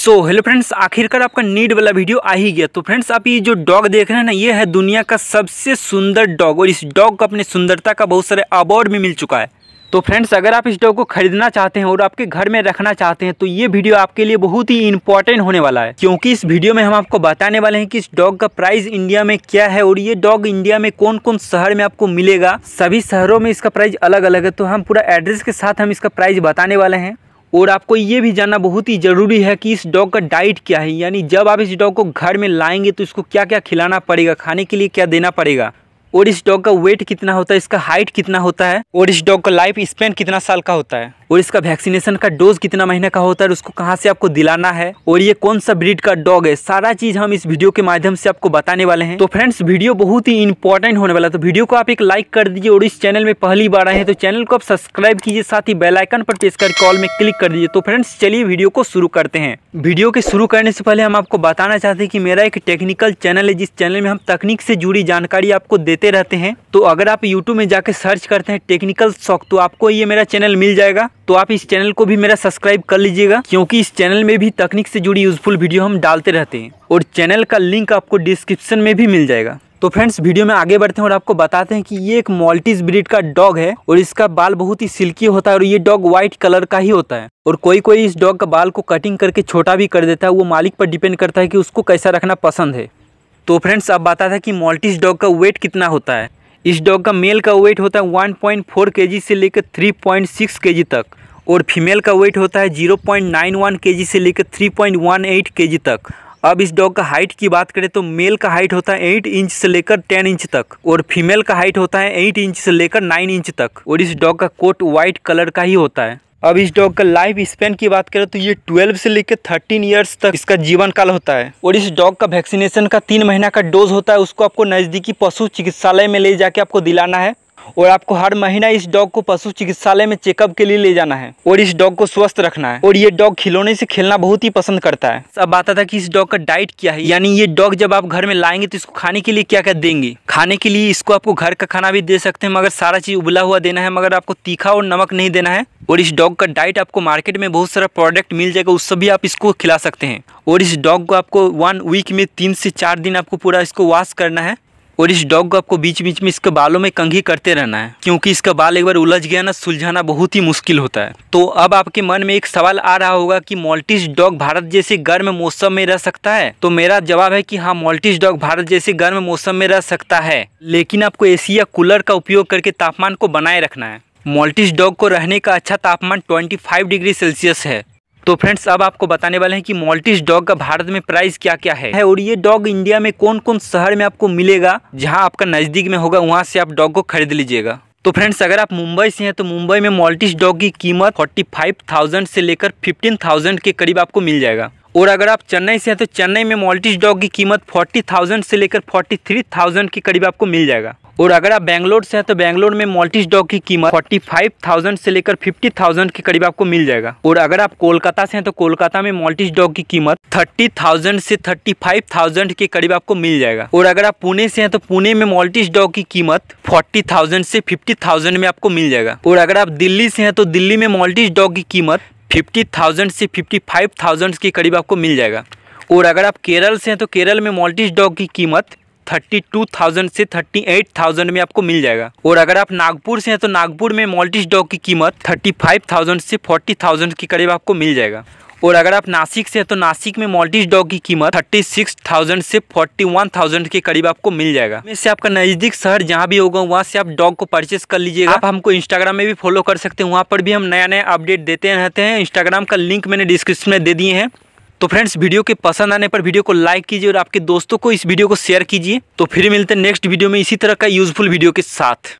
so hello friends आखिरकार आपका need वाला वीडियो आ ही गया तो फ्रेंड्स आप ये जो डॉग देख रहे हैं ना ये है दुनिया का सबसे सुंदर डॉग और इस डॉग को अपने सुंदरता का बहुत सारे अवार्ड भी मिल चुका है तो फ्रेंड्स अगर आप इस डॉग को खरीदना चाहते हैं और आपके घर में रखना चाहते हैं तो ये वीडियो आपके लिए बहुत ही इंपॉर्टेंट होने वाला है क्योंकि इस वीडियो में हम आपको बताने वाले हैं कि इस डॉग का प्राइस इंडिया में क्या है और ये डॉग इंडिया में कौन कौन शहर में आपको मिलेगा सभी शहरों में इसका प्राइस अलग अलग है तो हम पूरा एड्रेस के साथ हम इसका प्राइस बताने वाले हैं और आपको ये भी जानना बहुत ही ज़रूरी है कि इस डॉग का डाइट क्या है यानी जब आप इस डॉग को घर में लाएंगे तो इसको क्या क्या खिलाना पड़ेगा खाने के लिए क्या देना पड़ेगा और इस डॉग का वेट कितना होता है इसका हाइट कितना होता है और इस डॉग का लाइफ स्पेन कितना साल का होता है और इसका वैक्सीनेशन का डोज कितना महीने का होता है उसको कहाँ से आपको दिलाना है और ये कौन सा ब्रीड का डॉग है सारा चीज हम इस वीडियो के माध्यम से आपको बताने वाले हैं तो फ्रेंड्स वीडियो बहुत ही इंपॉर्टेंट होने वाला तो वीडियो को आप एक लाइक कर दीजिए और इस चैनल में पहली बार आए हैं तो चैनल को आप सब्सक्राइब कीजिए साथ ही बेलाइकन पर प्रेस कर कॉल में क्लिक कर दीजिए तो फ्रेंड्स चलिए वीडियो को शुरू करते हैं वीडियो के शुरू करने से पहले हम आपको बताना चाहते हैं कि मेरा एक टेक्निकल चैनल है जिस चैनल में हम तकनीक से जुड़ी जानकारी आपको देते देते रहते हैं तो अगर आप यूट्यूब में जाकर सर्च करते हैं टेक्निकल शौक तो आपको ये मेरा चैनल मिल जाएगा तो आप इस चैनल को भी मेरा सब्सक्राइब कर लीजिएगा क्योंकि इस चैनल में भी तकनीक से जुड़ी यूजफुल वीडियो हम डालते रहते हैं और चैनल का लिंक आपको डिस्क्रिप्शन में भी मिल जाएगा तो फ्रेंड्स वीडियो में आगे बढ़ते हैं और आपको बताते हैं कि ये एक मॉल्टीज ब्रिड का डॉग है और इसका बाल बहुत ही सिल्की होता है और ये डॉग व्हाइट कलर का ही होता है और कोई कोई इस डॉग का बाल को कटिंग करके छोटा भी कर देता है वो मालिक पर डिपेंड करता है कि उसको कैसा रखना पसंद है तो फ्रेंड्स अब बता था कि मॉल्टिस डॉग का वेट कितना होता है इस डॉग का मेल का वेट होता है 1.4 पॉइंट से लेकर 3.6 जी तक और फीमेल का वेट होता है 0.91 जी से लेकर 3.18 जी तक अब इस डॉग का हाइट की बात करें तो मेल का हाइट होता है एट इंच से लेकर टेन इंच तक और फीमेल का हाइट होता है एट इंच से लेकर नाइन इंच तक और इस डॉग का कोट व्हाइट कलर का ही होता है अब इस डॉग का लाइफ स्पेन की बात करें तो ये 12 से लेकर 13 इयर्स तक इसका जीवन काल होता है और इस डॉग का वैक्सीनेशन का तीन महीना का डोज होता है उसको आपको नज़दीकी पशु चिकित्सालय में ले जाके आपको दिलाना है और आपको हर महीना इस डॉग को पशु चिकित्सालय में चेकअप के लिए ले जाना है और इस डॉग को स्वस्थ रखना है और ये डॉग खिलौने से खेलना बहुत ही पसंद करता है अब आता था कि इस डॉग का डाइट क्या है यानी ये डॉग जब आप घर में लाएंगे तो इसको खाने के लिए क्या क्या देंगे खाने के लिए इसको आपको घर का खाना भी दे सकते हैं मगर सारा चीज़ उबला हुआ देना है मगर आपको तीखा और नमक नहीं देना है और इस डॉग का डाइट आपको मार्केट में बहुत सारा प्रोडक्ट मिल जाएगा उससे भी आप इसको खिला सकते हैं और इस डॉग को आपको वन वीक में तीन से चार दिन आपको पूरा इसको वॉश करना है और इस डॉग को आपको बीच बीच में इसके बालों में कंघी करते रहना है क्योंकि इसका बाल एक बार उलझ गया ना सुलझाना बहुत ही मुश्किल होता है तो अब आपके मन में एक सवाल आ रहा होगा कि मोल्टिस डॉग भारत जैसे गर्म मौसम में रह सकता है तो मेरा जवाब है कि हाँ मोल्टिस डॉग भारत जैसे गर्म मौसम में रह सकता है लेकिन आपको एसी या कूलर का उपयोग करके तापमान को बनाए रखना है मोल्टिस डॉग को रहने का अच्छा तापमान 25 डिग्री सेल्सियस है तो फ्रेंड्स अब आपको बताने वाले हैं कि मॉल्टिस डॉग का भारत में प्राइस क्या क्या है और ये डॉग इंडिया में कौन कौन शहर में आपको मिलेगा जहाँ आपका नज़दीक में होगा वहाँ से आप डॉग को खरीद लीजिएगा तो फ्रेंड्स अगर आप मुंबई से हैं तो मुंबई में मॉल्टिस डॉग की कीमत 45,000 से लेकर 15,000 के करीब आपको मिल जाएगा और अगर आप चेन्नई से हैं तो चेन्नई में मॉल्टिस डॉग की कीमत 40,000 से लेकर 43,000 के करीब आपको मिल जाएगा और अगर आप बैंगलोर से हैं तो बैंगलोर में मॉल्टिस डॉग की कीमत 45,000 से लेकर 50,000 के करीब आपको मिल जाएगा और अगर आप कोलकाता से हैं तो कोलकाता में मॉल्टिस डॉग की कीमत 30,000 से 35,000 के करीब आपको मिल जाएगा और अगर आप पुणे से हैं तो पुणे में मॉल्टिस डॉग की कीमत 40,000 से 50,000 में आपको मिल जाएगा और अगर आप दिल्ली से हैं तो दिल्ली में मॉल्टिस डॉग की कीमत थाउजेंड से थाउजेंड के करीब आपको मिल जाएगा और अगर आप केरल से हैं तो केरल में मॉल्टिस डॉग की कीमत थर्टी टू थाउजेंड से थर्टी एट थाउजेंड में आपको मिल जाएगा और अगर आप नागपुर से हैं तो नागपुर में मोल्टिस डॉग की कीमत थर्टी फाइव थाउजेंड से फोर्टी थाउजेंड के करीब आपको मिल जाएगा और अगर आप नासिक से हैं तो नासिक में मोल्टिस डॉग की कीमत थर्टी सिक्स थाउजेंड से फोर्टी वन थाउजेंड के करीब आपको मिल जाएगा इससे आपका नज़दीक शहर जहाँ भी होगा वहाँ से आप डॉग को परचेस कर लीजिएगा आप हमको इंस्टाग्राम में भी फॉलो कर सकते हैं वहाँ पर भी हम नया नया अपडेट देते रहते हैं इंस्टाग्राम का लिंक मैंने डिस्क्रिप्शन में दे दिए हैं तो फ्रेंड्स वीडियो के पसंद आने पर वीडियो को लाइक कीजिए और आपके दोस्तों को इस वीडियो को शेयर कीजिए तो फिर मिलते हैं नेक्स्ट वीडियो में इसी तरह का यूजफुल वीडियो के साथ